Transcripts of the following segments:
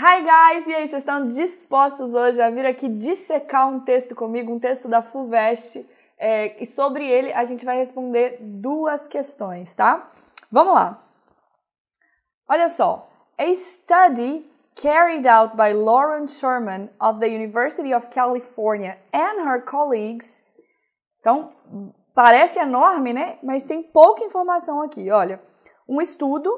Hi guys! E aí, vocês estão dispostos hoje a vir aqui dissecar um texto comigo, um texto da FUVEST? É, e sobre ele a gente vai responder duas questões, tá? Vamos lá! Olha só! A study carried out by Lauren Sherman of the University of California and her colleagues. Então, parece enorme, né? Mas tem pouca informação aqui. Olha, um estudo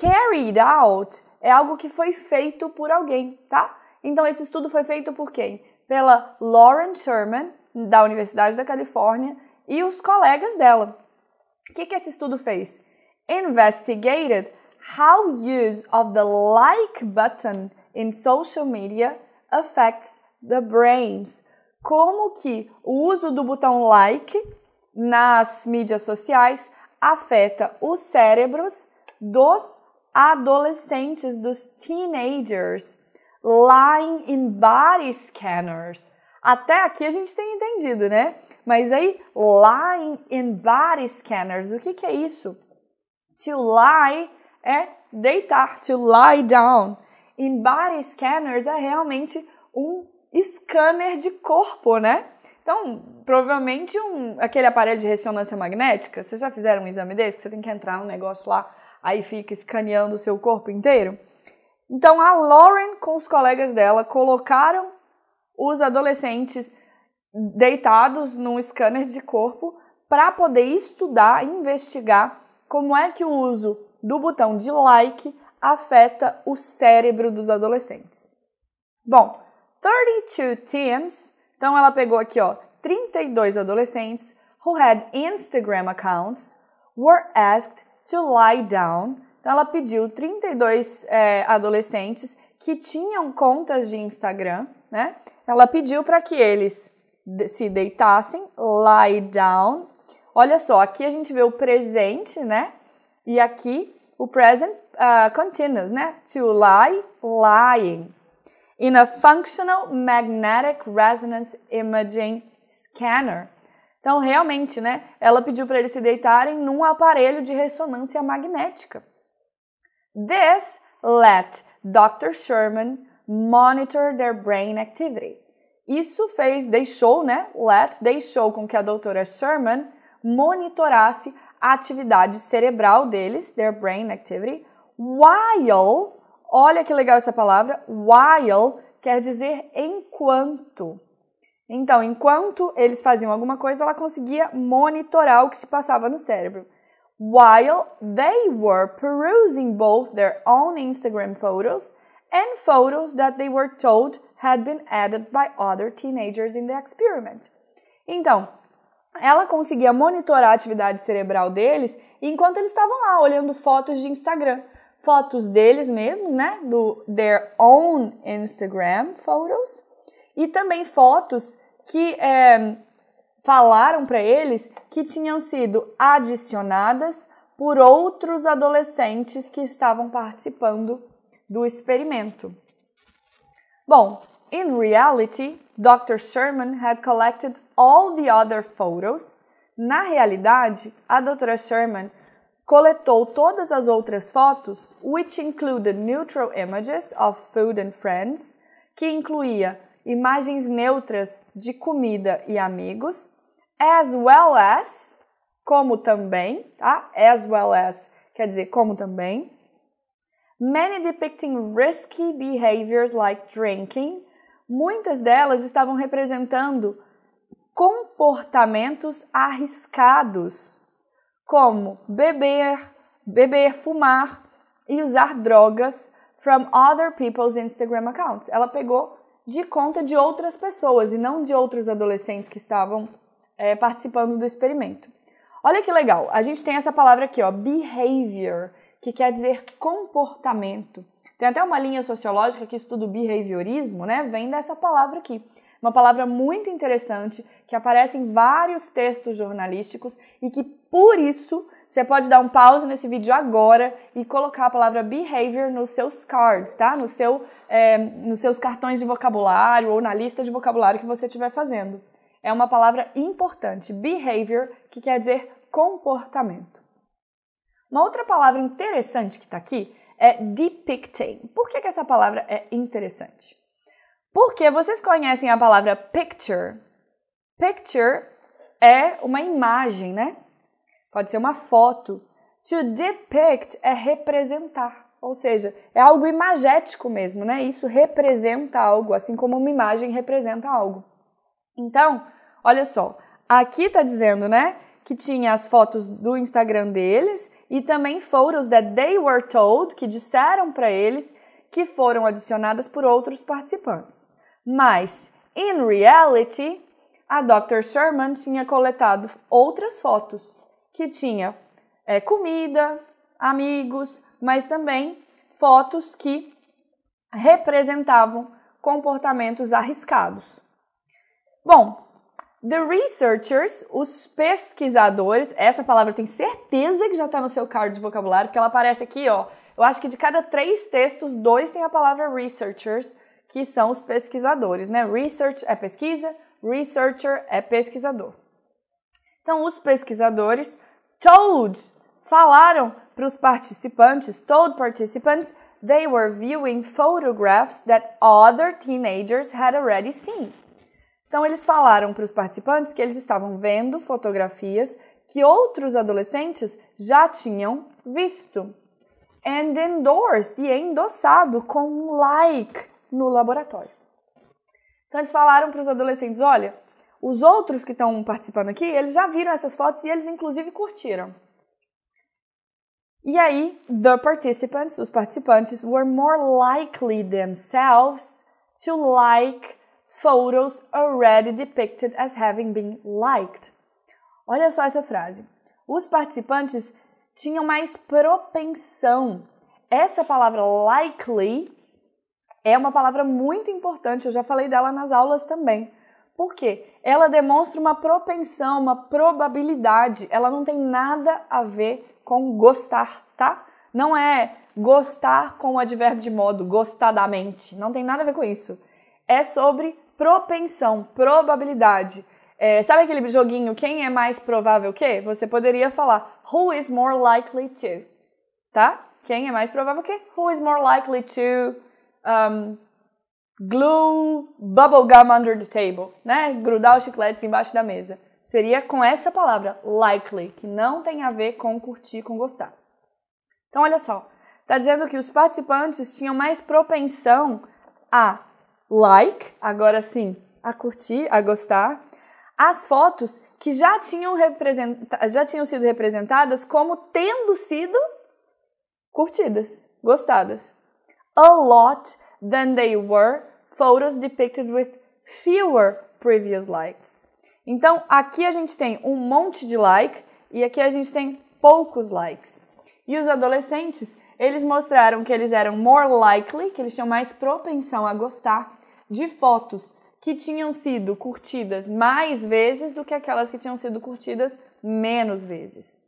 carried out é algo que foi feito por alguém, tá? Então esse estudo foi feito por quem? Pela Lauren Sherman, da Universidade da Califórnia, e os colegas dela. O que, que esse estudo fez? Investigated how use of the like button in social media affects the brains. Como que o uso do botão like nas mídias sociais afeta os cérebros dos adolescentes, dos teenagers, lying in body scanners. Até aqui a gente tem entendido, né? Mas aí, lying in body scanners, o que, que é isso? To lie é deitar, to lie down. In body scanners é realmente um scanner de corpo, né? Então, provavelmente um, aquele aparelho de ressonância magnética, vocês já fizeram um exame desse? Que você tem que entrar num negócio lá aí fica escaneando o seu corpo inteiro. Então a Lauren com os colegas dela colocaram os adolescentes deitados num scanner de corpo para poder estudar, investigar como é que o uso do botão de like afeta o cérebro dos adolescentes. Bom, 32 teens, então ela pegou aqui, ó, 32 adolescentes who had Instagram accounts were asked to lie down. Então ela pediu 32 é, adolescentes que tinham contas de Instagram, né? Ela pediu para que eles se deitassem, lie down. Olha só, aqui a gente vê o presente, né? E aqui o present uh, continuous, né? To lie, lying. In a functional magnetic resonance imaging scanner. Então, realmente, né? Ela pediu para eles se deitarem num aparelho de ressonância magnética. This let Dr. Sherman monitor their brain activity. Isso fez, deixou, né? Let deixou com que a doutora Sherman monitorasse a atividade cerebral deles, their brain activity, while, olha que legal essa palavra, while quer dizer enquanto. Então, enquanto eles faziam alguma coisa, ela conseguia monitorar o que se passava no cérebro. While they were perusing both their own Instagram photos and photos that they were told had been added by other teenagers in the experiment. Então, ela conseguia monitorar a atividade cerebral deles enquanto eles estavam lá olhando fotos de Instagram, fotos deles mesmos, né, do their own Instagram photos e também fotos que é, falaram para eles que tinham sido adicionadas por outros adolescentes que estavam participando do experimento. Bom, in reality, Dr. Sherman had collected all the other photos. Na realidade, a Dra. Sherman coletou todas as outras fotos, which included neutral images of food and friends, que incluía imagens neutras de comida e amigos, as well as, como também, tá? As well as quer dizer como também. Many depicting risky behaviors like drinking. Muitas delas estavam representando comportamentos arriscados, como beber, beber, fumar e usar drogas from other people's Instagram accounts. Ela pegou de conta de outras pessoas e não de outros adolescentes que estavam é, participando do experimento. Olha que legal, a gente tem essa palavra aqui, ó, behavior, que quer dizer comportamento. Tem até uma linha sociológica que estuda o behaviorismo, né? Vem dessa palavra aqui. Uma palavra muito interessante que aparece em vários textos jornalísticos e que, por isso, você pode dar um pause nesse vídeo agora e colocar a palavra behavior nos seus cards, tá? No seu, é, nos seus cartões de vocabulário ou na lista de vocabulário que você estiver fazendo. É uma palavra importante, behavior, que quer dizer comportamento. Uma outra palavra interessante que está aqui é depicting. Por que, que essa palavra é interessante? Porque vocês conhecem a palavra picture. Picture é uma imagem, né? pode ser uma foto. To depict é representar, ou seja, é algo imagético mesmo, né? Isso representa algo, assim como uma imagem representa algo. Então, olha só, aqui tá dizendo, né, que tinha as fotos do Instagram deles e também fotos that they were told, que disseram para eles, que foram adicionadas por outros participantes. Mas, in reality, a Dr. Sherman tinha coletado outras fotos que tinha é, comida, amigos, mas também fotos que representavam comportamentos arriscados. Bom, the researchers, os pesquisadores, essa palavra tem certeza que já está no seu card de vocabulário, porque ela aparece aqui, ó. Eu acho que de cada três textos, dois tem a palavra researchers, que são os pesquisadores, né? Research é pesquisa, researcher é pesquisador. Então, os pesquisadores told falaram para os participantes, told participants, they were viewing photographs that other teenagers had already seen. Então, eles falaram para os participantes que eles estavam vendo fotografias que outros adolescentes já tinham visto. And endorsed, e endossado com um like no laboratório. Então, eles falaram para os adolescentes: olha, os outros que estão participando aqui, eles já viram essas fotos e eles inclusive curtiram. E aí, the participants, os participantes, were more likely themselves to like photos already depicted as having been liked. Olha só essa frase. Os participantes tinham mais propensão. Essa palavra likely é uma palavra muito importante, eu já falei dela nas aulas também. Por quê? Ela demonstra uma propensão, uma probabilidade. Ela não tem nada a ver com gostar, tá? Não é gostar com o advérbio de modo, gostadamente. Não tem nada a ver com isso. É sobre propensão, probabilidade. É, sabe aquele joguinho quem é mais provável que? Você poderia falar who is more likely to, tá? Quem é mais provável que? Who is more likely to um, glue bubblegum under the table, né? Grudar os chicletes embaixo da mesa. Seria com essa palavra, likely, que não tem a ver com curtir, com gostar. Então, olha só. Está dizendo que os participantes tinham mais propensão a like, agora sim, a curtir, a gostar, as fotos que já tinham, já tinham sido representadas como tendo sido curtidas, gostadas. A lot than they were photos depicted with fewer previous likes. Então, aqui a gente tem um monte de like e aqui a gente tem poucos likes. E os adolescentes, eles mostraram que eles eram more likely, que eles tinham mais propensão a gostar de fotos que tinham sido curtidas mais vezes do que aquelas que tinham sido curtidas menos vezes.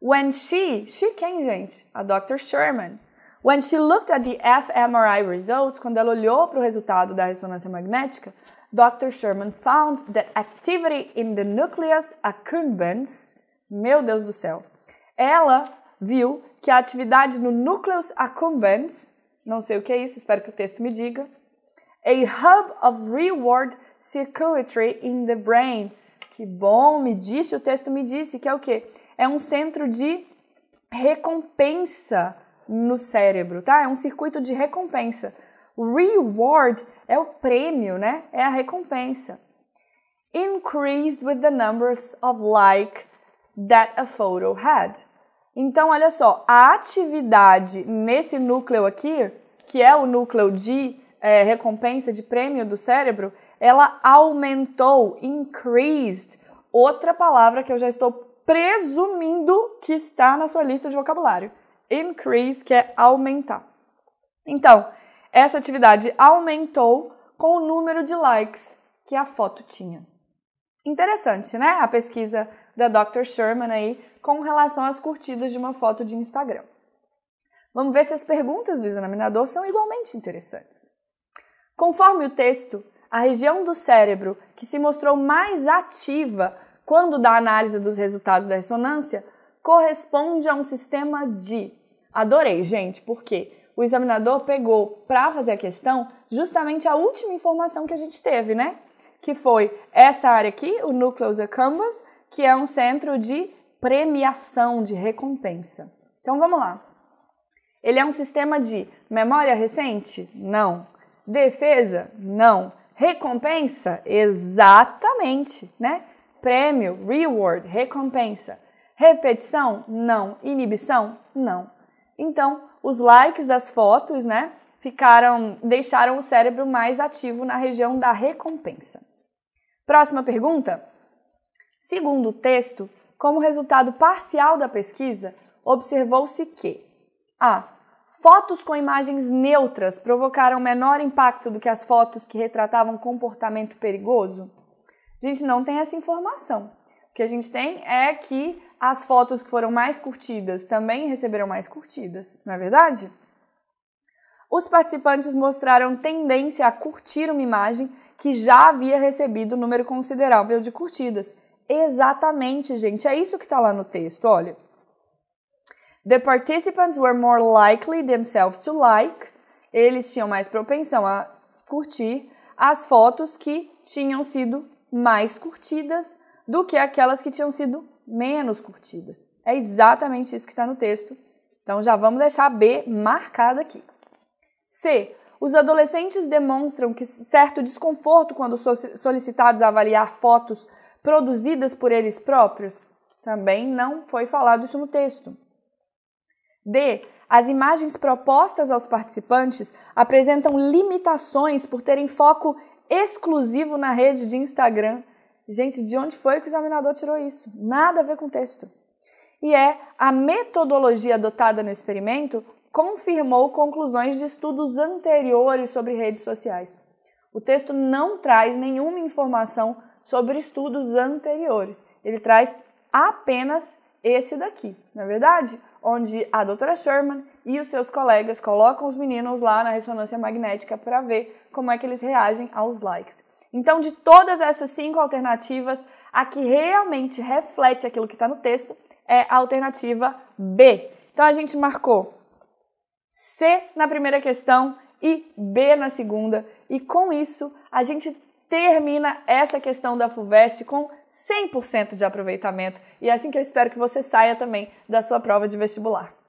When she, she quem, gente? A Dr. Sherman. When she looked at the fMRI results, quando ela olhou para o resultado da ressonância magnética, Dr. Sherman found that activity in the nucleus accumbens, meu Deus do céu, ela viu que a atividade no nucleus accumbens, não sei o que é isso, espero que o texto me diga, a hub of reward circuitry in the brain. Que bom, me disse, o texto me disse que é o quê? É um centro de recompensa no cérebro, tá? É um circuito de recompensa. Reward é o prêmio, né? É a recompensa. Increased with the numbers of like that a photo had. Então, olha só, a atividade nesse núcleo aqui, que é o núcleo de é, recompensa de prêmio do cérebro, ela aumentou, increased, outra palavra que eu já estou presumindo que está na sua lista de vocabulário increase, que é aumentar. Então, essa atividade aumentou com o número de likes que a foto tinha. Interessante, né? A pesquisa da Dr. Sherman aí com relação às curtidas de uma foto de Instagram. Vamos ver se as perguntas do examinador são igualmente interessantes. Conforme o texto, a região do cérebro que se mostrou mais ativa quando da análise dos resultados da ressonância corresponde a um sistema de. Adorei, gente, porque o examinador pegou para fazer a questão justamente a última informação que a gente teve, né? Que foi essa área aqui, o Nucleus Canvas, que é um centro de premiação, de recompensa. Então vamos lá. Ele é um sistema de memória recente? Não. Defesa? Não. Recompensa? Exatamente, né? Prêmio, reward, recompensa. Repetição? Não. Inibição? Não. Então, os likes das fotos, né, ficaram, deixaram o cérebro mais ativo na região da recompensa. Próxima pergunta. Segundo o texto, como resultado parcial da pesquisa, observou-se que a Fotos com imagens neutras provocaram menor impacto do que as fotos que retratavam comportamento perigoso? A gente não tem essa informação que a gente tem é que as fotos que foram mais curtidas também receberam mais curtidas, não é verdade? Os participantes mostraram tendência a curtir uma imagem que já havia recebido um número considerável de curtidas. Exatamente, gente, é isso que está lá no texto, olha. The participants were more likely themselves to like. Eles tinham mais propensão a curtir as fotos que tinham sido mais curtidas do que aquelas que tinham sido menos curtidas. É exatamente isso que está no texto. Então já vamos deixar a B marcada aqui. C. Os adolescentes demonstram que certo desconforto quando solicitados a avaliar fotos produzidas por eles próprios. Também não foi falado isso no texto. D. As imagens propostas aos participantes apresentam limitações por terem foco exclusivo na rede de Instagram Gente, de onde foi que o examinador tirou isso? Nada a ver com o texto. E é a metodologia adotada no experimento confirmou conclusões de estudos anteriores sobre redes sociais. O texto não traz nenhuma informação sobre estudos anteriores. Ele traz apenas esse daqui, na é verdade, onde a doutora Sherman e os seus colegas colocam os meninos lá na ressonância magnética para ver como é que eles reagem aos likes. Então, de todas essas cinco alternativas, a que realmente reflete aquilo que está no texto é a alternativa B. Então, a gente marcou C na primeira questão e B na segunda, e com isso a gente termina essa questão da FUVEST com 100% de aproveitamento. E é assim que eu espero que você saia também da sua prova de vestibular.